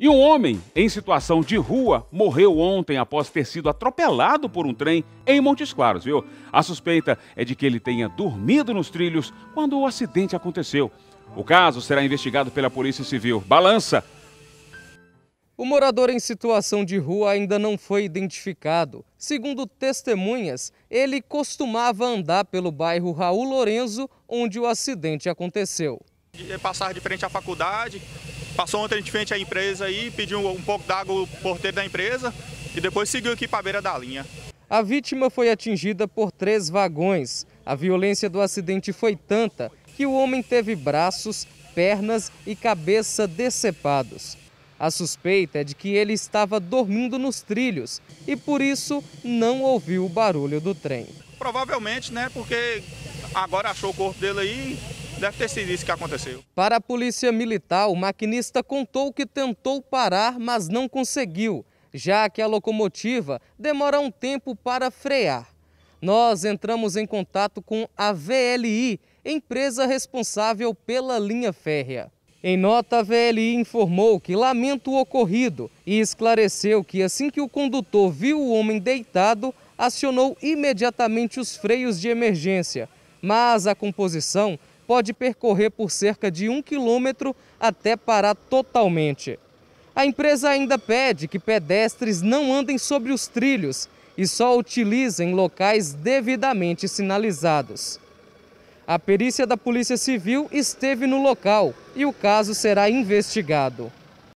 E um homem em situação de rua morreu ontem após ter sido atropelado por um trem em Montes Claros, viu? A suspeita é de que ele tenha dormido nos trilhos quando o acidente aconteceu. O caso será investigado pela Polícia Civil. Balança! O morador em situação de rua ainda não foi identificado. Segundo testemunhas, ele costumava andar pelo bairro Raul Lorenzo, onde o acidente aconteceu. Passar de frente à faculdade, Passou ontem de frente à empresa e pediu um pouco d'água o porteiro da empresa e depois seguiu aqui para a beira da linha. A vítima foi atingida por três vagões. A violência do acidente foi tanta que o homem teve braços, pernas e cabeça decepados. A suspeita é de que ele estava dormindo nos trilhos e por isso não ouviu o barulho do trem. Provavelmente, né? Porque agora achou o corpo dele aí, deve ter sido isso que aconteceu. Para a polícia militar, o maquinista contou que tentou parar, mas não conseguiu, já que a locomotiva demora um tempo para frear. Nós entramos em contato com a VLI, empresa responsável pela linha férrea. Em nota, a VLI informou que lamenta o ocorrido e esclareceu que assim que o condutor viu o homem deitado, acionou imediatamente os freios de emergência. Mas a composição pode percorrer por cerca de um quilômetro até parar totalmente. A empresa ainda pede que pedestres não andem sobre os trilhos e só utilizem locais devidamente sinalizados. A perícia da Polícia Civil esteve no local e o caso será investigado.